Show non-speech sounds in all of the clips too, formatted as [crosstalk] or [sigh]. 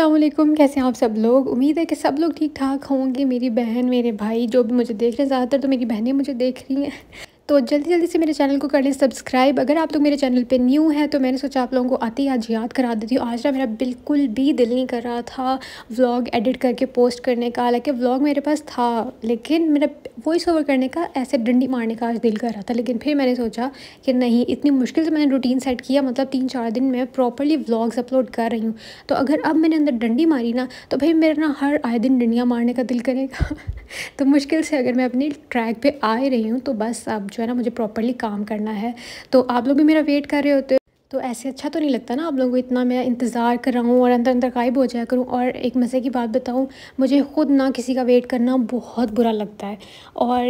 असलम कैसे हैं आप सब लोग उम्मीद है कि सब लोग ठीक ठाक होंगे मेरी बहन मेरे भाई जो भी मुझे देख रहे हैं ज़्यादातर तो मेरी बहनें मुझे देख रही हैं तो जल्दी जल्दी से मेरे चैनल को कर लें सब्सक्राइब अगर आप लोग मेरे चैनल पे न्यू हैं तो मैंने सोचा आप लोगों को आते ही आज याद करा देती हूँ आज ना मेरा बिल्कुल भी दिल नहीं कर रहा था व्लॉग एडिट करके पोस्ट करने का हालांकि व्लॉग मेरे पास था लेकिन मेरा वॉइस ओवर करने का ऐसे डंडी मारने का आज दिल कर रहा था लेकिन फिर मैंने सोचा कि नहीं इतनी मुश्किल से मैंने रूटीन सेट किया मतलब तीन चार दिन मैं प्रॉपरली व्लॉग्स अपलोड कर रही हूँ तो अगर अब मैंने अंदर डंडी मारी ना तो भाई मेरा ना हर आए दिन डंडियाँ मारने का दिल करेगा [laughs] तो मुश्किल से अगर मैं अपनी ट्रैक पर आ रही हूँ तो बस अब जो है ना मुझे प्रॉपरली काम करना है तो आप लोग भी मेरा वेट कर रहे होते हो तो ऐसे अच्छा तो नहीं लगता ना आप लोगों को इतना मैं इंतज़ार कर रहा हूँ और अंदर अंदर गायब हो जाया करूँ और एक मज़े की बात बताऊँ मुझे ख़ुद ना किसी का वेट करना बहुत बुरा लगता है और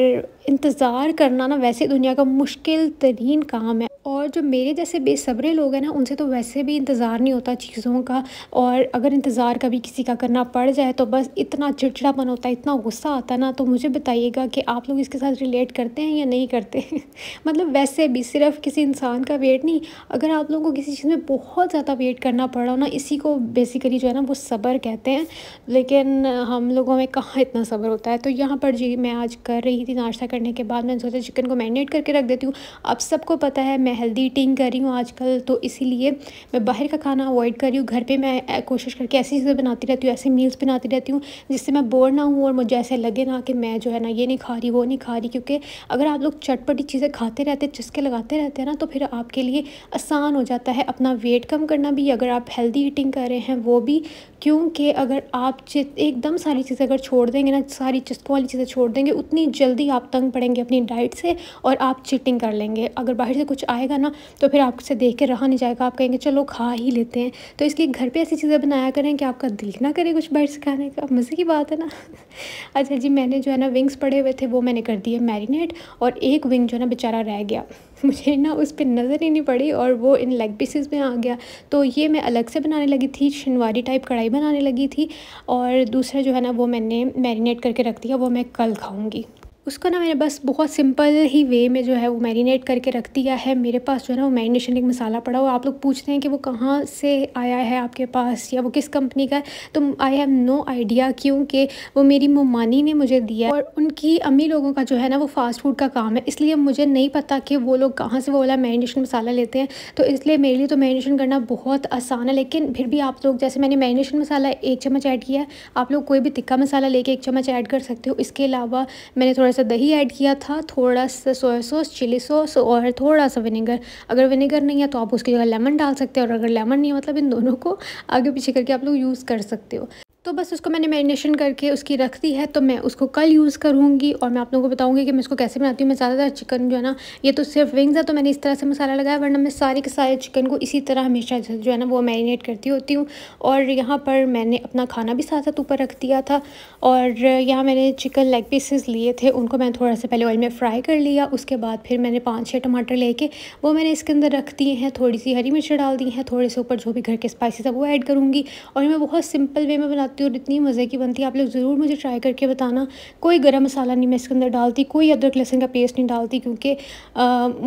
इंतज़ार करना ना वैसे दुनिया का मुश्किल तरीन काम है और जो मेरे जैसे बेसब्रे लोग हैं ना उनसे तो वैसे भी इंतज़ार नहीं होता चीज़ों का और अगर इंतज़ार कभी किसी का करना पड़ जाए तो बस इतना चिड़चिड़ापन होता है इतना गुस्सा आता है ना तो मुझे बताइएगा कि आप लोग इसके साथ रिलेट करते हैं या नहीं करते [laughs] मतलब वैसे भी सिर्फ किसी इंसान का वेट नहीं अगर आप लोगों को किसी चीज़ में बहुत ज़्यादा वेट करना पड़ रहा हो ना इसी को बेसिकली जो है ना वो सब्र कहते हैं लेकिन हम लोगों में कहाँ इतना सब्र होता है तो यहाँ पर जी मैं आज कर रही थी नाश्ता करने के बाद मैंने सोचा चिकन को मैरिनेट करके रख देती हूँ आप सबको पता है मैं हेल्दी ईटिंग कर रही हूँ आजकल तो इसीलिए मैं बाहर का खाना अवॉइड कर रही हूँ घर पे मैं कोशिश करके ऐसी चीज़ें बनाती रहती हूँ ऐसे मील्स बनाती रहती हूँ जिससे मैं बोर ना हूँ और मुझे ऐसे लगे ना कि मैं जो है ना ये नहीं खा रही वो नहीं खा रही क्योंकि अगर आप लोग चटपटी चीज़ें खाते रहते चस्के लगाते रहते हैं ना तो फिर आपके लिए आसान हो जाता है अपना वेट कम करना भी अगर आप हेल्दी ईटिंग कर रहे हैं वो भी क्योंकि अगर आप एकदम सारी चीज़ें अगर छोड़ देंगे ना सारी चस्कों वाली चीज़ें छोड़ देंगे उतनी जल्दी आप तंग पड़ेंगे अपनी डाइट से और आप चीटिंग कर लेंगे अगर बाहर से कुछ आ खाएगा ना तो फिर आपसे देख के रहा नहीं जाएगा आप कहेंगे चलो खा ही लेते हैं तो इसलिए घर पर ऐसी चीज़ें बनाया करें कि आपका दिल ना करे कुछ से खाने का मज़े की बात है ना [laughs] अच्छा जी मैंने जो है ना विंग्स पड़े हुए थे वो मैंने कर दिए मैरिनेट और एक विंग जो है ना बेचारा रह गया [laughs] मुझे ना उस पर नज़र ही नहीं पड़ी और वो इन लेग पीसेस में आ गया तो ये मैं अलग से बनाने लगी थी शनवारी टाइप कढ़ाई बनाने लगी थी और दूसरा जो है ना वो मैंने मैरिनेट करके रख दिया वो मैं कल खाऊँगी उसको ना मैंने बस बहुत सिंपल ही वे में जो है वो मैरिनेट करके रख दिया है मेरे पास जो है ना वो मैरिनेशन एक मसाला पड़ा हुआ आप लोग पूछते हैं कि वो कहाँ से आया है आपके पास या वो किस कंपनी का है तो आई हैव नो आइडिया क्योंकि वो मेरी मोमानी ने मुझे दिया और उनकी अम्मी लोगों का जो है ना वो फ़ास्ट फूड का काम है इसलिए मुझे नहीं पता कि वो लोग कहाँ से वो वाला मैरिनेशन मसाला लेते हैं तो इसलिए मेरे लिए तो मैरिनेशन करना बहुत आसान है लेकिन फिर भी आप लोग जैसे मैंने मैरिनेशन मसाला एक चम्मच ऐड किया आप लोग कोई भी तिक्का मसाला लेके एक चम्मच ऐड कर सकते हो इसके अलावा मैंने थोड़ा सा दही ऐड किया था थोड़ा सा सोया सॉस चिली सॉस और थोड़ा सा विनेगर अगर विनेगर नहीं है तो आप उसकी जगह लेमन डाल सकते हो और अगर लेमन नहीं है मतलब इन दोनों को आगे पीछे करके आप लोग यूज़ कर सकते हो तो बस उसको मैंने मैरिनेशन करके उसकी रख दी है तो मैं उसको कल यूज़ करूँगी और मैं आप लोगों को बताऊँगी कि मैं इसको कैसे बनाती हूँ मैं ज़्यादातर चिकन जो है ना ये तो सिर्फ विंग्स है तो मैंने इस तरह से मसाला लगाया वरना मैं सारे के सारे चिकन को इसी तरह हमेशा जो है ना वो मैरिनेट करती होती हूँ और यहाँ पर मैंने अपना खाना भी साथ साथ ऊपर रख दिया था और यहाँ मैंने चिकन लेग पीसेस लिए थे उनको मैंने थोड़ा सा पहले ऑयल में फ्राई कर लिया उसके बाद फिर मैंने पाँच छः टमाटर लेके वो मैंने इसके अंदर रख दिए हैं थोड़ी सी हरी मिर्च डाल दी हैं थोड़े से ऊपर जो भी घर के स्पाइसेस है वो ऐड करूँगी और मैं बहुत सिंपल वे में बनाती सकते हूँ और इतनी मज़े की बनती है आप लोग ज़रूर मुझे ट्राई करके बताना कोई गर्म मसाला नहीं मैं इसके अंदर डालती कोई अदरक लहसन का पेस्ट नहीं डालती क्योंकि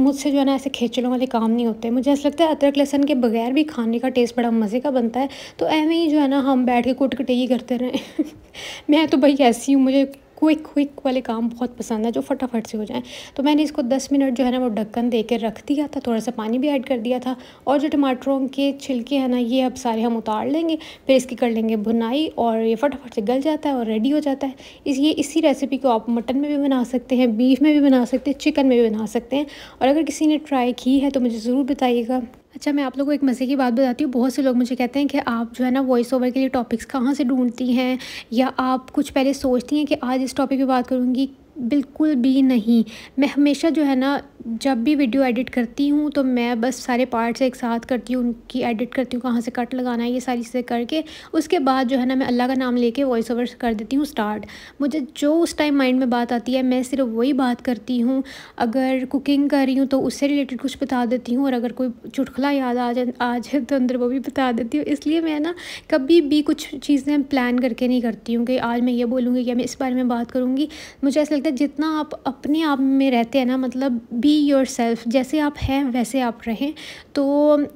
मुझसे जो है ना ऐसे खेचलों वाले काम नहीं होते मुझे ऐसा लगता है अदरक लहसन के बगैर भी खाने का टेस्ट बड़ा मज़े का बनता है तो ऐवें ही जो है ना हम बैठ के कुट ही करते रहें [laughs] मैं तो भाई ऐसी हूँ मुझे क्विक क्विक वाले काम बहुत पसंद है जो फटाफट से हो जाएँ तो मैंने इसको दस मिनट जो है ना वो ढक्कन दे रख दिया था थोड़ा सा पानी भी ऐड कर दिया था और जो टमाटरों के छिलके हैं ना ये अब सारे हम उतार लेंगे फिर इसकी कर लेंगे भुनाई और ये फटाफट से गल जाता है और रेडी हो जाता है इस ये इसी रेसिपी को आप मटन में भी बना सकते हैं बीफ में भी बना सकते हैं चिकन में भी बना सकते हैं और अगर किसी ने ट्राई की है तो मुझे ज़रूर बताइएगा अच्छा मैं आप लोगों को एक मज़े की बात बताती हूँ बहुत से लोग मुझे कहते हैं कि आप जो है ना वॉइस ओवर के लिए टॉपिक्स कहाँ से ढूंढती हैं या आप कुछ पहले सोचती हैं कि आज इस टॉपिक पे बात करूँगी बिल्कुल भी नहीं मैं हमेशा जो है ना जब भी वीडियो एडिट करती हूँ तो मैं बस सारे पार्ट्स एक साथ करती हूँ उनकी एडिट करती हूँ कहाँ से कट लगाना है ये सारी चीज़ें करके उसके बाद जो है ना मैं अल्लाह का नाम लेके वॉइस ओवर कर देती हूँ स्टार्ट मुझे जो उस टाइम माइंड में बात आती है मैं सिर्फ वही बात करती हूँ अगर कुकिंग कर रही हूँ तो उससे रिलेटेड कुछ बता देती हूँ और अगर कोई चुटखला याद आ जाए आ जाए तो अंदर वो भी बता देती हूँ इसलिए मैं ना कभी भी कुछ चीज़ें प्लान करके नहीं करती हूँ कि आज मैं ये बोलूँगी या मैं इस बारे में बात करूँगी मुझे ऐसा लगता है जितना आप अपने आप में रहते हैं ना मतलब भी बी योर सेल्फ जैसे आप हैं वैसे आप रहें तो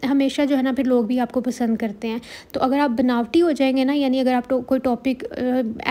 हमेशा जो है ना फिर लोग भी आपको पसंद करते हैं तो अगर आप बनावटी हो जाएंगे ना यानी अगर आप तो कोई टॉपिक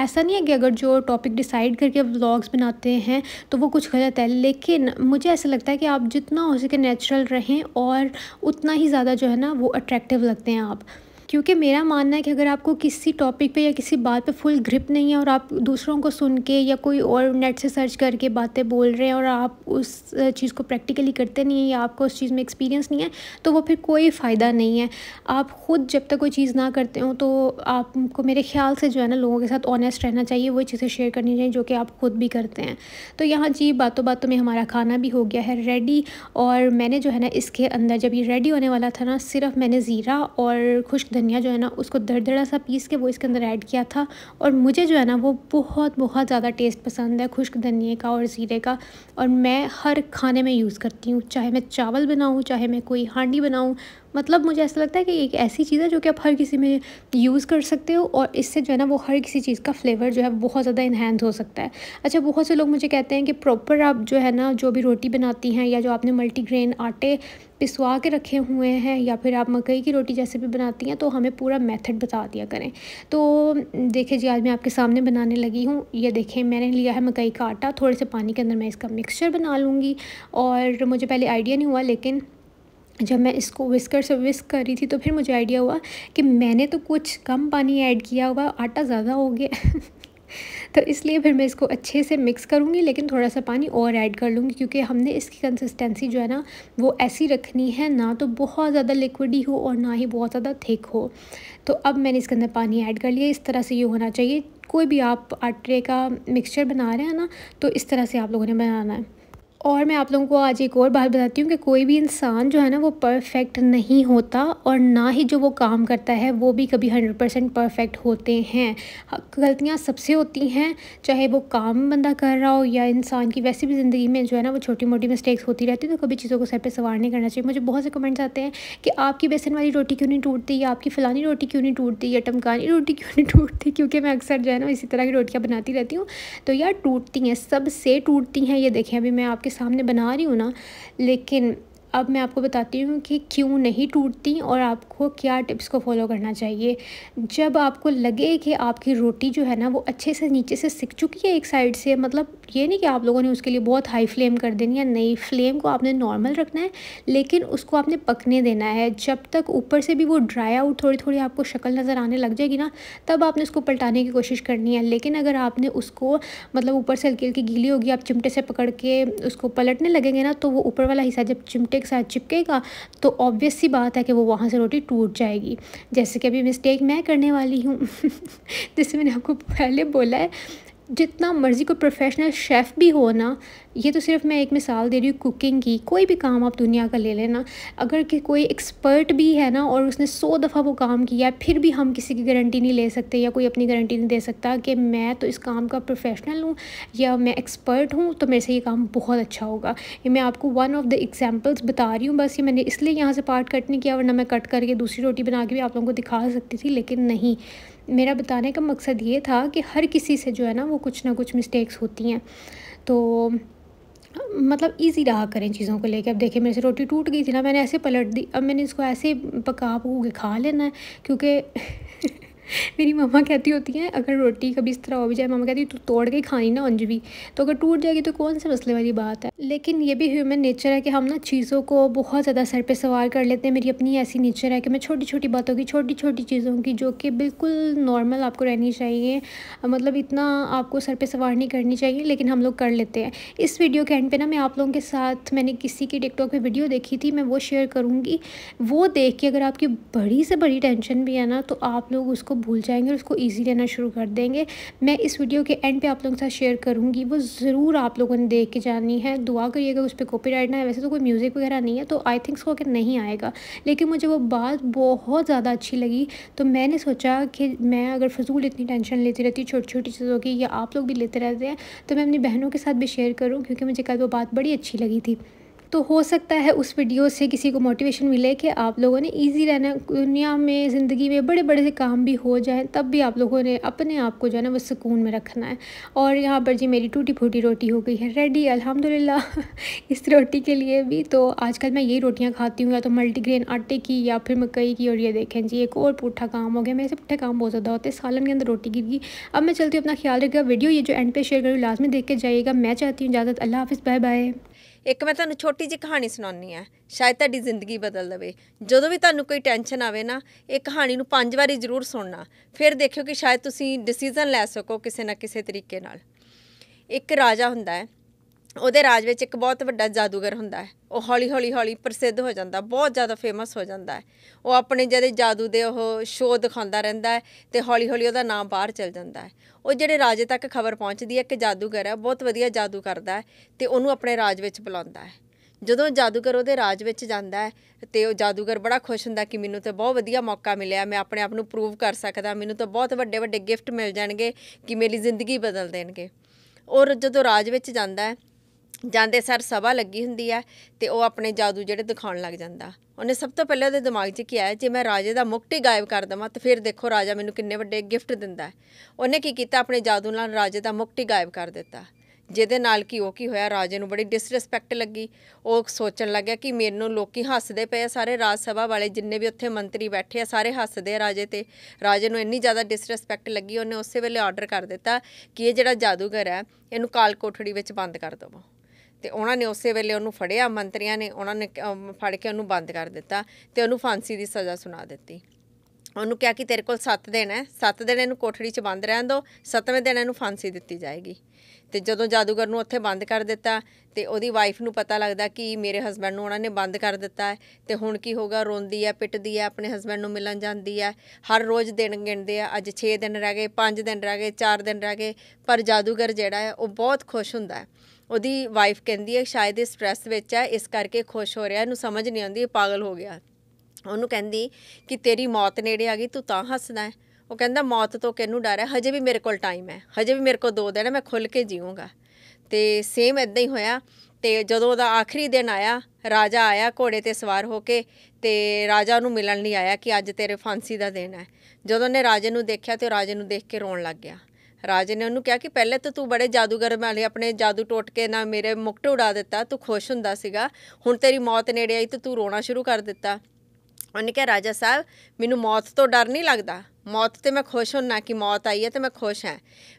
ऐसा नहीं है कि अगर जो टॉपिक डिसाइड करके व्लॉग्स बनाते हैं तो वो कुछ गलत है लेकिन मुझे ऐसा लगता है कि आप जितना हो सके नेचुरल रहें और उतना ही ज़्यादा जो है ना वो अट्रैक्टिव लगते हैं आप क्योंकि मेरा मानना है कि अगर आपको किसी टॉपिक पे या किसी बात पे फुल ग्रिप नहीं है और आप दूसरों को सुन के या कोई और नेट से सर्च करके बातें बोल रहे हैं और आप उस चीज़ को प्रैक्टिकली करते नहीं हैं या आपको उस चीज़ में एक्सपीरियंस नहीं है तो वो फिर कोई फ़ायदा नहीं है आप ख़ुद जब तक कोई चीज़ ना करते हो तो आपको मेरे ख्याल से जो है ना लोगों के साथ ऑनेस्ट रहना चाहिए वो चीज़ें शेयर करनी चाहिए जो कि आप ख़ुद भी करते हैं तो यहाँ जी बातों बातों में हमारा खाना भी हो गया है रेडी और मैंने जो है ना इसके अंदर जब ये रेडी होने वाला था ना सिर्फ मैंने ज़ीरा और खुश धनिया जो है ना उसको दरदरा सा पीस के वो इसके अंदर ऐड किया था और मुझे जो है ना वो बहुत बहुत ज़्यादा टेस्ट पसंद है खुश्क धनिए का और ज़ीरे का और मैं हर खाने में यूज़ करती हूँ चाहे मैं चावल बनाऊँ चाहे मैं कोई हांडी बनाऊँ मतलब मुझे ऐसा लगता है कि एक ऐसी चीज़ है जो कि आप हर किसी में यूज़ कर सकते हो और इससे जो है ना वो हर किसी चीज़ का फ्लेवर जो है बहुत ज़्यादा इन्हेंस हो सकता है अच्छा बहुत से लोग मुझे कहते हैं कि प्रॉपर आप जो है ना जो भी रोटी बनाती हैं या जो आपने मल्टीग्रेन आटे पिसवा के रखे हुए हैं या फिर आप मकई की रोटी जैसे भी बनाती हैं तो हमें पूरा मेथड बता दिया करें तो देखिए जी आज मैं आपके सामने बनाने लगी हूँ ये देखें मैंने लिया है मकई का आटा थोड़े से पानी के अंदर मैं इसका मिक्सचर बना लूँगी और मुझे पहले आइडिया नहीं हुआ लेकिन जब मैं इसको विस्कर से विस्क कर रही थी तो फिर मुझे आइडिया हुआ कि मैंने तो कुछ कम पानी ऐड किया हुआ आटा ज़्यादा हो गया [laughs] तो इसलिए फिर मैं इसको अच्छे से मिक्स करूँगी लेकिन थोड़ा सा पानी और ऐड कर लूँगी क्योंकि हमने इसकी कंसिस्टेंसी जो है ना वो ऐसी रखनी है ना तो बहुत ज़्यादा लिक्विड ही हो और ना ही बहुत ज़्यादा थिक हो तो अब मैंने इसके अंदर पानी ऐड कर लिया इस तरह से ये होना चाहिए कोई भी आप आटे का मिक्सचर बना रहे हैं ना तो इस तरह से आप लोगों ने बनाना है और मैं आप लोगों को आज एक और बात बताती हूँ कि कोई भी इंसान जो है ना वो परफेक्ट नहीं होता और ना ही जो वो काम करता है वो भी कभी हंड्रेड परसेंट परफेक्ट होते हैं हाँ, गलतियाँ सबसे होती हैं चाहे वो काम बंदा कर रहा हो या इंसान की वैसे भी ज़िंदगी में जो है ना वो छोटी मोटी मिस्टेक्स होती रहती है तो कभी चीज़ों को सर पर सवार नहीं करना चाहिए मुझे बहुत से कमेंट्स आते हैं कि आपकी बेसन वाली रोटी क्यों नहीं टूटती या आपकी फ़लानी रोटी क्यों नहीं टूटती या टमकानी रोटी क्यों नहीं टूटती क्योंकि मैं अक्सर जो है ना इसी तरह की रोटियाँ बनाती रहती हूँ तो यार टूटती हैं सबसे टूटती हैं ये देखें अभी मैं आपके सामने बना रही हूँ ना लेकिन अब मैं आपको बताती हूँ कि क्यों नहीं टूटती और आपको क्या टिप्स को फॉलो करना चाहिए जब आपको लगे कि आपकी रोटी जो है ना वो अच्छे से नीचे से सिक चुकी है एक साइड से मतलब ये नहीं कि आप लोगों ने उसके लिए बहुत हाई फ्लेम कर देनी है नहीं फ्लेम को आपने नॉर्मल रखना है लेकिन उसको आपने पकने देना है जब तक ऊपर से भी वो ड्राई आउट थोड़ी थोड़ी आपको शक्ल नज़र आने लग जाएगी ना तब आपने उसको पलटाने की कोशिश करनी है लेकिन अगर आपने उसको मतलब ऊपर से हल्की हल्की गीली होगी आप चिमटे से पकड़ के उसको पलटने लगेंगे ना तो वो ऊपर वाला हिस्सा जब चिमटे के साथ चिपकेगा तो ऑब्वियस सी बात है कि वो वहाँ से रोटी टूट जाएगी जैसे कि अभी मिस्टेक मैं करने वाली हूँ [laughs] जैसे मैंने आपको पहले बोला है जितना मर्ज़ी कोई प्रोफेशनल शेफ़ भी हो ना ये तो सिर्फ मैं एक मिसाल दे रही हूँ कुकिंग की कोई भी काम आप दुनिया का ले लेना अगर कि कोई एक्सपर्ट भी है ना और उसने सौ दफ़ा वो काम किया फिर भी हम किसी की गारंटी नहीं ले सकते या कोई अपनी गारंटी नहीं दे सकता कि मैं तो इस काम का प्रोफेशनल हूँ या मैं एक्सपर्ट हूँ तो मेरे से ये काम बहुत अच्छा होगा ये मैं आपको वन ऑफ द एग्जाम्पल्स बता रही हूँ बस ये मैंने इसलिए यहाँ से पार्ट कट नहीं किया वरना मैं कट करके दूसरी रोटी बना के भी आप लोगों को दिखा सकती थी लेकिन नहीं मेरा बताने का मकसद ये था कि हर किसी से जो है ना वो कुछ ना कुछ मिस्टेक्स होती हैं तो मतलब इजी रहा करें चीज़ों को लेके अब देखिए मेरे से रोटी टूट गई थी ना मैंने ऐसे पलट दी अब मैंने इसको ऐसे पका पकू के खा लेना है क्योंकि मेरी मम्मा कहती होती हैं अगर रोटी कभी इस तरह हो भी जाए मम्मा कहती तू तोड़ के खानी ना अंज भी तो अगर टूट जाएगी तो कौन से मसले वाली बात है लेकिन ये भी ह्यूमन नेचर है कि हम ना चीज़ों को बहुत ज़्यादा सर पे सवार कर लेते हैं मेरी अपनी ऐसी नेचर है कि मैं छोटी छोटी बातों की छोटी छोटी चीज़ों की जो कि बिल्कुल नॉर्मल आपको रहनी चाहिए मतलब इतना आपको सर पर सवार नहीं करनी चाहिए लेकिन हम लोग कर लेते हैं इस वीडियो के एंड पे ना मैं आप लोगों के साथ मैंने किसी की टिकटॉक पर वीडियो देखी थी मैं वो शेयर करूँगी वो देख के अगर आपकी बड़ी से बड़ी टेंशन भी है ना तो आप लोग उसको उसको भूल जाएंगे और उसको ईजी लेना शुरू कर देंगे मैं इस वीडियो के एंड पे आप लोगों के साथ शेयर करूँगी वो ज़रूर आप लोगों ने देख के जानी है दुआ करिएगा उस पर कॉपी ना है वैसे तो कोई म्यूज़िक वगैरह नहीं है तो आई थिंक उसको अगर नहीं आएगा लेकिन मुझे वो बात बहुत ज़्यादा अच्छी लगी तो मैंने सोचा कि मैं अगर फजूल इतनी टेंशन लेती रहती छोटी छोटी चीज़ों की या आप लोग भी लेते रहते हैं तो मैं अपनी बहनों के साथ भी शेयर करूँ क्योंकि मुझे कल वो बात बड़ी अच्छी लगी थी तो हो सकता है उस वीडियो से किसी को मोटिवेशन मिले कि आप लोगों ने ईजी रहना दुनिया में ज़िंदगी में बड़े बड़े से काम भी हो जाएँ तब भी आप लोगों ने अपने आप को जो है ना वो सुकून में रखना है और यहाँ पर जी मेरी टूटी फूटी रोटी हो गई है रेडी अलहमदिल्ला [laughs] इस रोटी के लिए भी तो आजकल मैं यही रोटियाँ खाती हूँ या तो मल्टीग्रेन आटे की या फिर मकई की और ये देखें जी एक और पुट्ठा काम हो गया मेरे से पुट्ठे काम बहुत ज़्यादा होते हैं सालन के अंदर रोटी गिर गई अब मैं चलती हूँ अपना ख्याल रखेगा वीडियो ये जो एंड पे शेयर करूँ लास्ट में देख के जाइएगा मैं चाहती हूँ इजाज़त अल्लाह हाफ़ बाय बाय ਇੱਕ ਮੈਂ ਤੁਹਾਨੂੰ ਛੋਟੀ ਜਿਹੀ ਕਹਾਣੀ ਸੁਣਾਉਣੀ ਆ ਸ਼ਾਇਦ ਤੁਹਾਡੀ ਜ਼ਿੰਦਗੀ ਬਦਲ ਦੇਵੇ ਜਦੋਂ ਵੀ ਤੁਹਾਨੂੰ ਕੋਈ ਟੈਨਸ਼ਨ ਆਵੇ ਨਾ ਇਹ ਕਹਾਣੀ ਨੂੰ ਪੰਜ ਵਾਰੀ ਜ਼ਰੂਰ ਸੁਣਨਾ ਫਿਰ ਦੇਖਿਓ ਕਿ ਸ਼ਾਇਦ ਤੁਸੀਂ ਡਿਸੀਜਨ ਲੈ ਸਕੋ ਕਿਸੇ ਨਾ ਕਿਸੇ ਤਰੀਕੇ ਨਾਲ ਇੱਕ ਰਾਜਾ ਹੁੰਦਾ ਹੈ ਉਹਦੇ ਰਾਜ ਵਿੱਚ ਇੱਕ ਬਹੁਤ ਵੱਡਾ ਜਾਦੂਗਰ ਹੁੰਦਾ ਹੈ ਉਹ ਹੌਲੀ ਹੌਲੀ ਹੌਲੀ ਪ੍ਰਸਿੱਧ ਹੋ ਜਾਂਦਾ ਬਹੁਤ ਜ਼ਿਆਦਾ ਫੇਮਸ ਹੋ ਜਾਂਦਾ ਹੈ ਉਹ ਆਪਣੇ ਜਿਹੜੇ ਜਾਦੂ ਦੇ ਉਹ ਸ਼ੋਅ ਦਿਖਾਉਂਦਾ ਰਹਿੰਦਾ ਹੈ ਤੇ ਹੌਲੀ ਹੌਲੀ ਉਹਦਾ ਨਾਮ ਬਾਹਰ ਚੱਲ ਜਾਂਦਾ ਹੈ ਉਹ ਜਿਹੜੇ ਰਾਜੇ ਤੱਕ ਖਬਰ ਪਹੁੰਚਦੀ ਹੈ ਕਿ ਜਾਦੂਗਰ ਹੈ ਬਹੁਤ ਵਧੀਆ ਜਾਦੂ ਕਰਦਾ ਹੈ ਤੇ ਉਹਨੂੰ ਆਪਣੇ ਰਾਜ ਵਿੱਚ ਬੁਲਾਉਂਦਾ ਹੈ ਜਦੋਂ ਜਾਦੂਗਰ ਉਹਦੇ ਰਾਜ ਵਿੱਚ ਜਾਂਦਾ ਹੈ ਤੇ ਉਹ ਜਾਦੂਗਰ ਬੜਾ ਖੁਸ਼ ਹੁੰਦਾ ਕਿ ਮੈਨੂੰ ਤਾਂ ਬਹੁਤ ਵਧੀਆ ਮੌਕਾ ਮਿਲਿਆ ਮੈਂ ਆਪਣੇ ਆਪ ਨੂੰ ਪ੍ਰੂਵ ਕਰ ਸਕਦਾ ਮੈਨੂੰ ਤਾਂ ਬਹੁਤ ਵੱਡੇ ਵੱਡੇ ਗਿਫਟ ਮਿਲ ਜਾਣਗੇ ਕਿ ਮੇਰੀ ਜ਼ਿੰਦਗੀ ਬਦਲ ਦੇਣਗੇ ਔਰ ਜਦੋਂ ਰਾਜ ਵਿੱਚ ਜਾਂਦਾ ਹੈ ਜਾਂਦੇ ਸਰ ਸਭਾ ਲੱਗੀ ਹੁੰਦੀ ਆ ਤੇ ਉਹ ਆਪਣੇ ਜਾਦੂ ਜਿਹੜੇ ਦਿਖਾਉਣ ਲੱਗ ਜਾਂਦਾ ਉਹਨੇ ਸਭ ਤੋਂ ਪਹਿਲਾਂ ਉਹਦੇ ਦਿਮਾਗ 'ਚ ਕੀ ਆਇਆ ਜੇ ਮੈਂ ਰਾਜੇ ਦਾ ਮੁਕਟੀ ਗਾਇਬ ਕਰ ਦਵਾਂ ਤਾਂ ਫਿਰ ਦੇਖੋ ਰਾਜਾ ਮੈਨੂੰ ਕਿੰਨੇ ਵੱਡੇ ਗਿਫਟ ਦਿੰਦਾ ਉਹਨੇ ਕੀ ਕੀਤਾ ਆਪਣੇ ਜਾਦੂ ਨਾਲ ਰਾਜੇ ਦਾ ਮੁਕਟੀ ਗਾਇਬ ਕਰ ਦਿੱਤਾ ਜਿਹਦੇ ਨਾਲ ਕੀ ਉਹ ਕੀ ਹੋਇਆ ਰਾਜੇ ਨੂੰ ਬੜੀ ਡਿਸਰੈਸਪੈਕਟ ਲੱਗੀ ਉਹ ਸੋਚਣ ਲੱਗਿਆ ਕਿ ਮੈਨੂੰ ਲੋਕੀ ਹੱਸਦੇ ਪਏ ਸਾਰੇ ਰਾਜ ਸਭਾ ਵਾਲੇ ਜਿੰਨੇ ਵੀ ਉੱਥੇ ਮੰਤਰੀ ਬੈਠੇ ਆ ਸਾਰੇ ਹੱਸਦੇ ਆ ਰਾਜੇ ਤੇ ਰਾਜੇ ਨੂੰ ਇੰਨੀ ਜ਼ਿਆਦਾ ਡਿਸਰੈਸਪੈਕਟ ਲੱਗੀ ਉਹਨੇ ਉਸੇ ਵੇਲੇ ਆਰਡਰ ਕਰ ਦਿੱਤਾ ਕਿ ਇਹ ਜਿਹੜਾ ਜਾਦੂਗਰ ਹੈ ਇਹਨੂੰ ਕਾਲ ਕੋਠੜੀ ਵਿੱਚ ਬੰਦ ਕਰ ਦਵੋ ਤੇ ਉਹਨਾਂ ਨੇ ਉਸੇ ਵੇਲੇ ਉਹਨੂੰ ਫੜਿਆ ਮੰਤਰੀਆਂ ਨੇ ਉਹਨਾਂ ਨੇ ਫੜ ਕੇ ਉਹਨੂੰ ਬੰਦ ਕਰ ਦਿੱਤਾ ਤੇ ਉਹਨੂੰ ਫਾਂਸੀ ਦੀ ਸਜ਼ਾ ਸੁਣਾ ਦਿੱਤੀ ਉਹਨੂੰ ਕਿਹਾ ਕਿ ਤੇਰੇ ਕੋਲ 7 ਦਿਨ ਹੈ 7 ਦਿਨ ਇਹਨੂੰ ਕੋਠੜੀ 'ਚ ਬੰਦ ਰਹਿਣ ਦਿਓ 7ਵੇਂ ਦਿਨ ਇਹਨੂੰ ਫਾਂਸੀ ਦਿੱਤੀ ਜਾਏਗੀ ਤੇ ਜਦੋਂ ਜਾਦੂਗਰ ਨੂੰ ਉੱਥੇ ਬੰਦ ਕਰ ਦਿੱਤਾ ਤੇ ਉਹਦੀ ਵਾਈਫ ਨੂੰ ਪਤਾ ਲੱਗਦਾ ਕਿ ਮੇਰੇ ਹਸਬੰਡ ਨੂੰ ਉਹਨਾਂ ਨੇ ਬੰਦ ਕਰ ਦਿੱਤਾ ਹੈ ਤੇ ਹੁਣ ਕੀ ਹੋਗਾ ਰੋਂਦੀ ਹੈ ਪਿੱਟਦੀ ਹੈ ਆਪਣੇ ਹਸਬੰਡ ਨੂੰ ਮਿਲਣ ਜਾਂਦੀ ਹੈ ਹਰ ਰੋਜ਼ ਦਿਨ ਗਿਣਦੇ ਆ ਅੱਜ 6 ਦਿਨ ਰਹਿ ਗਏ 5 ਦਿਨ ਰਹਿ ਗਏ 4 ਦਿਨ ਰਹਿ ਗਏ ਪਰ ਜਾਦੂਗਰ ਜਿਹੜਾ ਹੈ ਉਹ ਬਹੁਤ ਖੁਸ਼ ਹੁੰਦਾ ਹੈ ਉਹਦੀ ਵਾਈਫ ਕਹਿੰਦੀ ਹੈ ਸ਼ਾਇਦ ਇਹ ਸਟ੍ਰੈਸ ਵਿੱਚ ਹੈ ਇਸ ਕਰਕੇ ਖੁਸ਼ ਹੋ ਰਿਹਾ ਇਹਨੂੰ ਸਮਝ ਨਹੀਂ ਆਉਂਦੀ ਇਹ ਪਾਗਲ ਹੋ ਗਿਆ ਉਹਨੂੰ ਕਹਿੰਦੀ ਕਿ ਤੇਰੀ ਮੌਤ ਨੇੜੇ ਆ ਗਈ ਤੂੰ ਤਾਂ ਹੱਸਦਾ ਹੈ ਉਹ ਕਹਿੰਦਾ ਮੌਤ ਤੋਂ ਕਿੰਨੂੰ ਡਰ ਹੈ ਹਜੇ ਵੀ ਮੇਰੇ ਕੋਲ ਟਾਈਮ ਹੈ ਹਜੇ ਵੀ ਮੇਰੇ ਕੋਲ ਦੋ ਦਿਨ ਹੈ ਮੈਂ ਖੁੱਲ ਕੇ ਜੀਵਾਂਗਾ ਤੇ ਸੇਮ ਇਦਾਂ ਹੀ ਹੋਇਆ ਤੇ ਜਦੋਂ ਉਹਦਾ ਆਖਰੀ ਦਿਨ ਆਇਆ ਰਾਜਾ ਆਇਆ ਘੋੜੇ ਤੇ ਸਵਾਰ ਹੋ ਕੇ ਤੇ ਰਾਜਾ ਨੂੰ ਮਿਲਣ ਲਈ ਆਇਆ ਕਿ ਅੱਜ ਤੇਰੇ ਫਾਂਸੀ ਦਾ ਦਿਨ ਹੈ ਜਦੋਂ ਨੇ ਰਾਜੇ ਨੂੰ ਦੇਖਿਆ ਤੇ ਰਾਜੇ ਨੂੰ ਦੇਖ ਕੇ ਰੋਣ ਲੱਗ ਗਿਆ ਰਾਜੇ ਨੇ ਉਹਨੂੰ ਕਿਹਾ ਕਿ ਪਹਿਲੇ ਤਾਂ ਤੂੰ ਬੜੇ ਜਾਦੂਗਰ ਵਾਲੇ ਆਪਣੇ ਜਾਦੂ ਟੋਟ ਕੇ ਨਾ ਮੇਰੇ ਮੁਕਟ ਉਡਾ ਦਿੱਤਾ ਤੂੰ ਖੁਸ਼ ਹੁੰਦਾ ਸੀਗਾ ਹੁਣ ਤੇਰੀ ਮੌਤ ਨੇੜੇ ਆਈ ਤੇ ਤੂੰ ਰੋਣਾ ਸ਼ੁਰੂ ਕਰ ਦਿੱਤਾ ਉਹਨੇ ਕਿਹਾ ਰਾਜਾ ਸਾਹਿਬ ਮੈਨੂੰ ਮੌਤ ਤੋਂ ਡਰ ਨਹੀਂ ਲੱਗਦਾ ਮੌਤ ਤੇ ਮੈਂ ਖੁਸ਼ ਹੁੰਨਾ ਕਿ ਮੌਤ ਆਈ ਹੈ ਤੇ ਮੈਂ ਖੁਸ਼ ਹਾਂ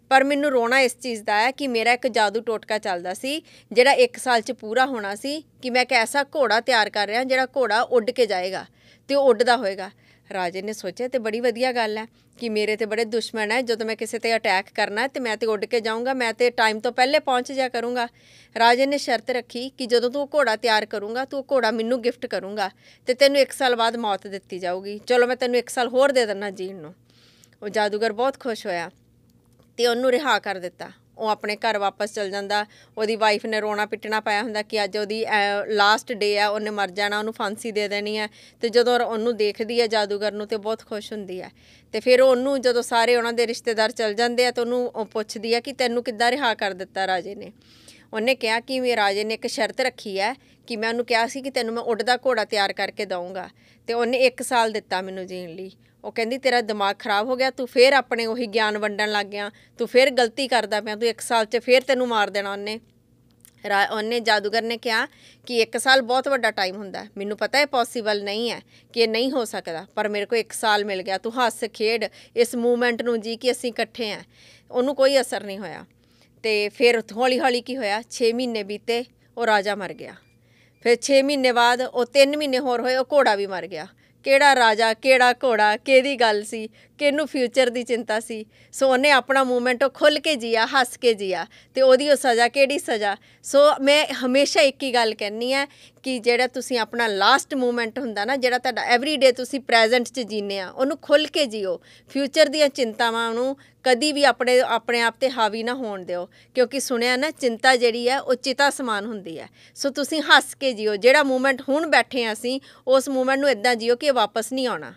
ਪਰ ਮੈਨੂੰ ਰੋਣਾ ਇਸ ਚੀਜ਼ ਦਾ ਹੈ ਕਿ ਮੇਰਾ ਇੱਕ ਜਾਦੂ ਟੋਟਕਾ ਚੱਲਦਾ ਸੀ ਜਿਹੜਾ 1 ਸਾਲ ਚ ਪੂਰਾ ਹੋਣਾ ਸੀ ਕਿ ਮੈਂ ਇੱਕ ਐਸਾ ਘੋੜਾ ਤਿਆਰ ਕਰ ਰਿਹਾ ਜਿਹੜਾ ਘੋੜਾ ਉੱਡ ਕੇ ਜਾਏਗਾ ਤੇ ਉਹ ਉੱਡਦਾ ਹੋਏਗਾ ਰਾਜੇ ਨੇ ਸੋਚਿਆ ਤੇ ਬੜੀ ਵਧੀਆ ਗੱਲ ਹੈ ਕਿ ਮੇਰੇ ਤੇ ਬੜੇ ਦੁਸ਼ਮਣ ਹੈ ਜਦੋਂ ਮੈਂ ਕਿਸੇ ਤੇ ਅਟੈਕ ਕਰਨਾ ਤੇ ਮੈਂ ਤੇ ਉੱਡ ਕੇ ਜਾਊਂਗਾ ਮੈਂ ਤੇ ਟਾਈਮ ਤੋਂ ਪਹਿਲੇ ਪਹੁੰਚ ਜਾ ਕਰੂੰਗਾ ਰਾਜੇ ਨੇ ਸ਼ਰਤ ਰੱਖੀ ਕਿ ਜਦੋਂ ਤੂੰ ਘੋੜਾ ਤਿਆਰ ਕਰੂੰਗਾ ਤੂੰ ਘੋੜਾ ਮੈਨੂੰ ਗਿਫਟ ਕਰੂੰਗਾ ਤੇ ਤੈਨੂੰ 1 ਸਾਲ ਬਾਅਦ ਮੌਤ ਦਿੱਤੀ ਜਾਊਗੀ ਚਲੋ ਮੈਂ ਤੈਨੂੰ 1 ਸਾਲ ਹੋਰ ਦੇ ਦਿੰਨਾ ਜੀਣ ਨੂੰ ਉਹ ਜਾਦੂਗਰ ਬਹੁਤ ਖੁਸ਼ ਹੋਇਆ ਤੇ ਉਹਨੂੰ ਰਿਹਾ ਕਰ ਦਿੱਤਾ ਉਹ ਆਪਣੇ ਘਰ ਵਾਪਸ ਚਲ ਜਾਂਦਾ ਉਹਦੀ ਵਾਈਫ ਨੇ ਰੋਣਾ ਪਿੱਟਣਾ ਪਾਇਆ ਹੁੰਦਾ ਕਿ ਅੱਜ ਉਹਦੀ ਲਾਸਟ ਡੇ ਆ ਉਹਨੇ ਮਰ ਜਾਣਾ ਉਹਨੂੰ ਫਾਂਸੀ ਦੇ ਦੇਣੀ ਹੈ ਤੇ ਜਦੋਂ ਉਹਨੂੰ ਦੇਖਦੀ ਹੈ ਜਾਦੂਗਰ ਨੂੰ ਤੇ ਬਹੁਤ ਖੁਸ਼ ਹੁੰਦੀ ਹੈ ਤੇ ਫਿਰ ਉਹਨੂੰ ਜਦੋਂ ਸਾਰੇ ਉਹਨਾਂ ਦੇ ਰਿਸ਼ਤੇਦਾਰ ਚਲ ਜਾਂਦੇ ਆ ਤੇ ਉਹਨੂੰ ਪੁੱਛਦੀ ਹੈ ਕਿ ਤੈਨੂੰ ਕਿੱਦਾਂ ਰਿਹਾ ਕਰ ਦਿੱਤਾ ਰਾਜੇ ਨੇ ਉਹਨੇ ਕਿਹਾ ਕਿ ਵੀ ਰਾਜੇ ਨੇ ਇੱਕ ਸ਼ਰਤ ਰੱਖੀ ਹੈ ਕਿ ਮੈਂ ਉਹਨੂੰ ਕਿਹਾ ਸੀ ਕਿ ਤੈਨੂੰ ਮੈਂ ਉੱਡਦਾ ਘੋੜਾ ਤਿਆਰ ਕਰਕੇ ਦਊਂਗਾ ਤੇ ਉਹਨੇ 1 ਸਾਲ ਦਿੱਤਾ ਮੈਨੂੰ ਜੀਣ ਲਈ ਉਹ ਕਹਿੰਦੀ ਤੇਰਾ ਦਿਮਾਗ ਖਰਾਬ ਹੋ ਗਿਆ ਤੂੰ ਫੇਰ ਆਪਣੇ ਉਹੀ ਗਿਆਨ ਵੰਡਣ ਲੱਗ ਗਿਆ ਤੂੰ ਫੇਰ ਗਲਤੀ ਕਰਦਾ ਪਿਆ ਤੂੰ 1 ਸਾਲ 'ਚ ਫੇਰ ਤੈਨੂੰ ਮਾਰ ਦੇਣਾ ਉਹਨੇ ਉਹਨੇ ਜਾਦੂਗਰ ਨੇ ਕਿਹਾ ਕਿ 1 ਸਾਲ ਬਹੁਤ ਵੱਡਾ ਟਾਈਮ ਹੁੰਦਾ ਮੈਨੂੰ ਪਤਾ ਹੈ ਪੋਸੀਬਲ ਨਹੀਂ ਹੈ ਕਿ ਇਹ ਨਹੀਂ ਹੋ ਸਕਦਾ ਪਰ ਮੇਰੇ ਕੋ 1 ਸਾਲ ਮਿਲ ਗਿਆ ਤੂੰ ਹੱਸ ਖੇਡ ਇਸ ਮੂਮੈਂਟ ਨੂੰ ਜੀ ਕਿ ਅਸੀਂ ਇਕੱਠੇ ਆ ਉਹਨੂੰ ਕੋਈ ਅਸਰ ਨਹੀਂ ਹੋਇਆ ਤੇ ਫਿਰ ਹੌਲੀ ਹੌਲੀ ਕੀ ਹੋਇਆ 6 ਮਹੀਨੇ ਬੀਤੇ ਉਹ ਰਾਜਾ ਮਰ ਗਿਆ ਫਿਰ 6 ਮਹੀਨੇ ਬਾਅਦ ਉਹ 3 ਮਹੀਨੇ ਹੋਰ ਹੋਏ ਉਹ ਘੋੜਾ ਵੀ ਮਰ ਗਿਆ ਕਿਹੜਾ ਰਾਜਾ ਕਿਹੜਾ ਘੋੜਾ ਕਿਹਦੀ ਗੱਲ ਸੀ ਕਿਹਨੂੰ ਫਿਊਚਰ ਦੀ ਚਿੰਤਾ ਸੀ ਸੋ ਉਹਨੇ ਆਪਣਾ ਮੂਮੈਂਟ ਉਹ ਖੁੱਲ ਕੇ ਜੀਆ ਹੱਸ ਕੇ ਜੀਆ ਤੇ ਉਹਦੀ ਉਹ ਸਜ਼ਾ ਕਿਹੜੀ ਸਜ਼ਾ ਸੋ ਮੈਂ ਹਮੇਸ਼ਾ ਇੱਕ ਹੀ ਗੱਲ ਕਹਿਨੀ ਆ ਕਿ ਜਿਹੜਾ ਤੁਸੀਂ ਆਪਣਾ ਲਾਸਟ ਮੂਮੈਂਟ ਹੁੰਦਾ ਨਾ ਜਿਹੜਾ ਤੁਹਾਡਾ ਐਵਰੀਡੇ ਤੁਸੀਂ ਪ੍ਰੈਜ਼ੈਂਟ 'ਚ ਜੀਨੇ ਆ ਉਹਨੂੰ ਖੁੱਲ ਕੇ ਜੀਓ ਫਿਊਚਰ ਦੀਆਂ ਚਿੰਤਾਵਾਂ ਨੂੰ ਕਦੀ ਵੀ ਆਪਣੇ ਆਪਣੇ ਆਪ ਤੇ ਹਾਵੀ ਨਾ ਹੋਣ ਦਿਓ ਕਿਉਂਕਿ ਸੁਣਿਆ ਨਾ ਚਿੰਤਾ ਜਿਹੜੀ ਹੈ ਉਹ ਚਿਤਾ ਸਮਾਨ ਹੁੰਦੀ ਹੈ ਸੋ ਤੁਸੀਂ ਹੱਸ ਕੇ ਜਿਓ ਜਿਹੜਾ ਮੂਮੈਂਟ ਹੁਣ ਬੈਠੇ ਆ ਅਸੀਂ ਉਸ ਮੂਮੈਂਟ ਨੂੰ ਇਦਾਂ ਜਿਓ ਕਿ ਵਾਪਸ ਨਹੀਂ ਆਉਣਾ